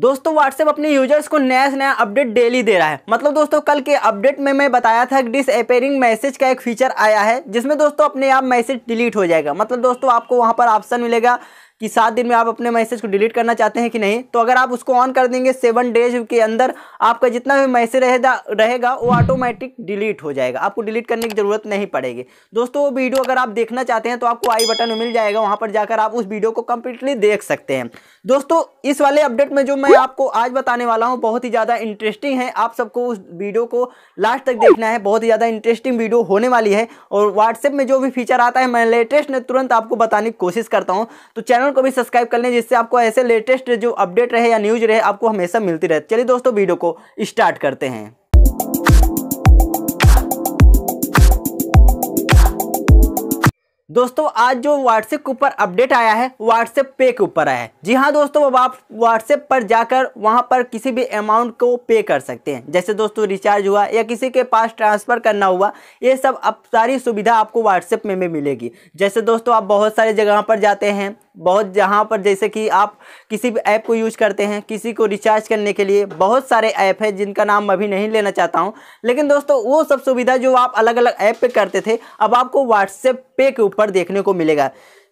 दोस्तों व्हाट्सएप अपने यूजर्स को नया से नया अपडेट डेली दे रहा है मतलब दोस्तों कल के अपडेट में मैं बताया था कि डिसअपेयरिंग मैसेज का एक फीचर आया है जिसमें दोस्तों अपने आप मैसेज डिलीट हो जाएगा मतलब दोस्तों आपको वहां पर ऑप्शन मिलेगा कि सात दिन में आप अपने मैसेज को डिलीट करना चाहते हैं कि नहीं तो अगर आप उसको ऑन कर देंगे सेवन डेज के अंदर आपका जितना भी मैसेज रहेगा रहेगा वो ऑटोमेटिक डिलीट हो जाएगा आपको डिलीट करने की ज़रूरत नहीं पड़ेगी दोस्तों वो वीडियो अगर आप देखना चाहते हैं तो आपको आई बटन मिल जाएगा वहाँ पर जाकर आप उस वीडियो को कम्प्लीटली देख सकते हैं दोस्तों इस वाले अपडेट में जो मैं आपको आज बताने वाला हूँ बहुत ही ज़्यादा इंटरेस्टिंग है आप सबको उस वीडियो को लास्ट तक देखना है बहुत ही ज़्यादा इंटरेस्टिंग वीडियो होने वाली है और व्हाट्सएप में जो भी फीचर आता है मैं लेटेस्ट ने तुरंत आपको बताने की कोशिश करता हूँ तो चैनल चैनल को भी सब्सक्राइब कर लें जिससे आपको ऐसे लेटेस्ट जो अपडेट रहे या न्यूज रहे आपको हमेशा मिलती रहे चलिए दोस्तों वीडियो को स्टार्ट करते हैं दोस्तों आज जो व्हाट्सएप के ऊपर अपडेट आया है व्हाट्सएप पे के ऊपर आया है जी हाँ दोस्तों अब आप व्हाट्सएप पर जाकर वहाँ पर किसी भी अमाउंट को पे कर सकते हैं जैसे दोस्तों रिचार्ज हुआ या किसी के पास ट्रांसफ़र करना हुआ ये सब अब सारी सुविधा आपको व्हाट्सएप में, में मिलेगी जैसे दोस्तों आप बहुत सारी जगह पर जाते हैं बहुत जहाँ पर जैसे कि आप किसी भी ऐप को यूज करते हैं किसी को रिचार्ज करने के लिए बहुत सारे ऐप हैं जिनका नाम अभी नहीं लेना चाहता हूँ लेकिन दोस्तों वो सब सुविधा जो आप अलग अलग ऐप पे करते थे अब आपको व्हाट्सएप पे के ऊपर देखने को मिलेगा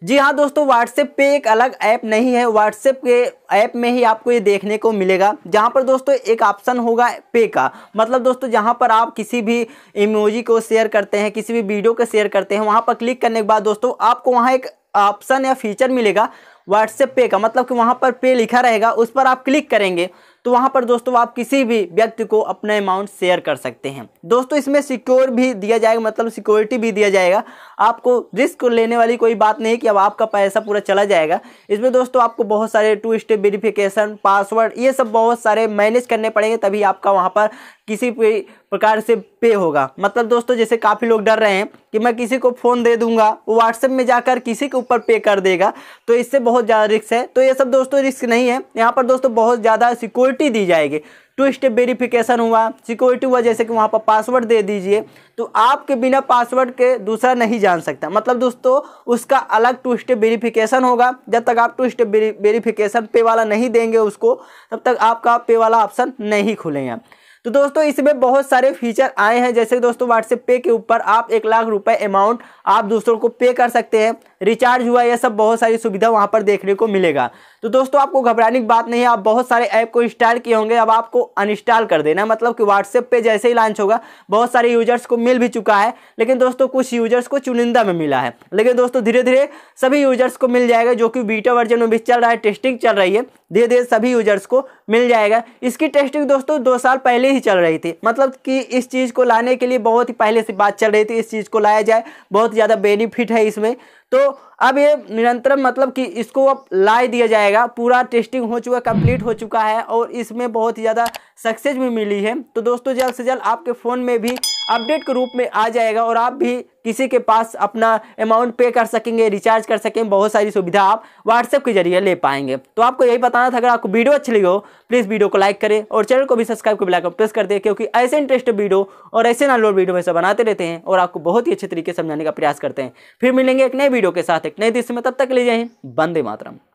जी हाँ दोस्तों व्हाट्सएप पे एक अलग ऐप नहीं है व्हाट्सएप के ऐप में ही आपको ये देखने को मिलेगा जहाँ पर दोस्तों एक ऑप्शन होगा पे का मतलब दोस्तों जहाँ पर आप किसी भी इमोजी को शेयर करते हैं किसी भी वीडियो को शेयर करते हैं वहाँ पर क्लिक करने के बाद दोस्तों आपको वहाँ एक ऑप्शन या फीचर मिलेगा व्हाट्सएप पे का मतलब कि वहाँ पर पे लिखा रहेगा उस पर आप क्लिक करेंगे तो वहाँ पर दोस्तों आप किसी भी व्यक्ति को अपना अमाउंट शेयर कर सकते हैं दोस्तों इसमें सिक्योर भी दिया जाएगा मतलब सिक्योरिटी भी दिया जाएगा आपको रिस्क लेने वाली कोई बात नहीं कि अब आपका पैसा पूरा चला जाएगा इसमें दोस्तों आपको बहुत सारे टू स्टेप वेरिफिकेशन पासवर्ड ये सब बहुत सारे मैनेज करने पड़ेंगे तभी आपका वहाँ पर किसी भी प्रकार से पे होगा मतलब दोस्तों जैसे काफ़ी लोग डर रहे हैं कि मैं किसी को फ़ोन दे दूंगा वो व्हाट्सएप में जाकर किसी के ऊपर पे कर देगा तो इससे बहुत ज़्यादा रिस्क है तो ये सब दोस्तों रिस्क नहीं है यहाँ पर दोस्तों बहुत ज़्यादा सिक्योर सिक्योरिटी दी जाएगी टू स्टेप वेरिफिकेशन हुआ सिक्योरिटी हुआ जैसे कि वहाँ पर पासवर्ड दे दीजिए तो आपके बिना पासवर्ड के दूसरा नहीं जान सकता मतलब दोस्तों उसका अलग टू स्टेप वेरिफिकेशन होगा जब तक आप टू स्टेप वेरिफिकेशन पे वाला नहीं देंगे उसको तब तक आपका पे वाला ऑप्शन नहीं खुलेंगे तो दोस्तों इसमें बहुत सारे फीचर आए हैं जैसे दोस्तों व्हाट्सएप पे के ऊपर आप एक लाख रुपए अमाउंट आप दूसरों को पे कर सकते हैं रिचार्ज हुआ यह सब बहुत सारी सुविधा वहाँ पर देखने को मिलेगा तो दोस्तों आपको घबराने की बात नहीं है आप बहुत सारे ऐप को इंस्टॉल किए होंगे अब आपको अनइंस्टॉल कर देना मतलब कि व्हाट्सएप पे जैसे ही लॉन्च होगा बहुत सारे यूजर्स को मिल भी चुका है लेकिन दोस्तों कुछ यूजर्स को चुनिंदा में मिला है लेकिन दोस्तों धीरे धीरे सभी यूजर्स को मिल जाएगा जो कि बीटा वर्जन में भी चल रहा है टेस्टिंग चल रही है धीरे धीरे सभी यूजर्स को मिल जाएगा इसकी टेस्टिंग दोस्तों दो साल पहले ही चल रही थी मतलब कि इस चीज़ को लाने के लिए बहुत ही पहले से बात चल रही थी इस चीज़ को लाया जाए बहुत ज़्यादा बेनिफिट है इसमें तो अब ये निरंतर मतलब कि इसको अब ला दिया जाएगा पूरा टेस्टिंग हो चुका कंप्लीट हो चुका है और इसमें बहुत ही ज़्यादा सक्सेस भी मिली है तो दोस्तों जल्द से जल्द आपके फ़ोन में भी अपडेट के रूप में आ जाएगा और आप भी किसी के पास अपना अमाउंट पे कर सकेंगे रिचार्ज कर सकेंगे बहुत सारी सुविधा आप व्हाट्सएप के जरिए ले पाएंगे तो आपको यही बताना था अगर आपको वीडियो अच्छी लगी हो प्लीज़ वीडियो को लाइक करें और चैनल को भी सब्सक्राइब को बिलाकर प्रेस कर दें क्योंकि ऐसे इंटरेस्ट वीडियो और ऐसे नालोड वीडियो में से बनाते रहते हैं और आपको बहुत ही अच्छे तरीके समझाने का प्रयास करते हैं फिर मिलेंगे एक नए वीडियो के साथ एक नए दृश्य में तब तक ले जाए बंदे मातरम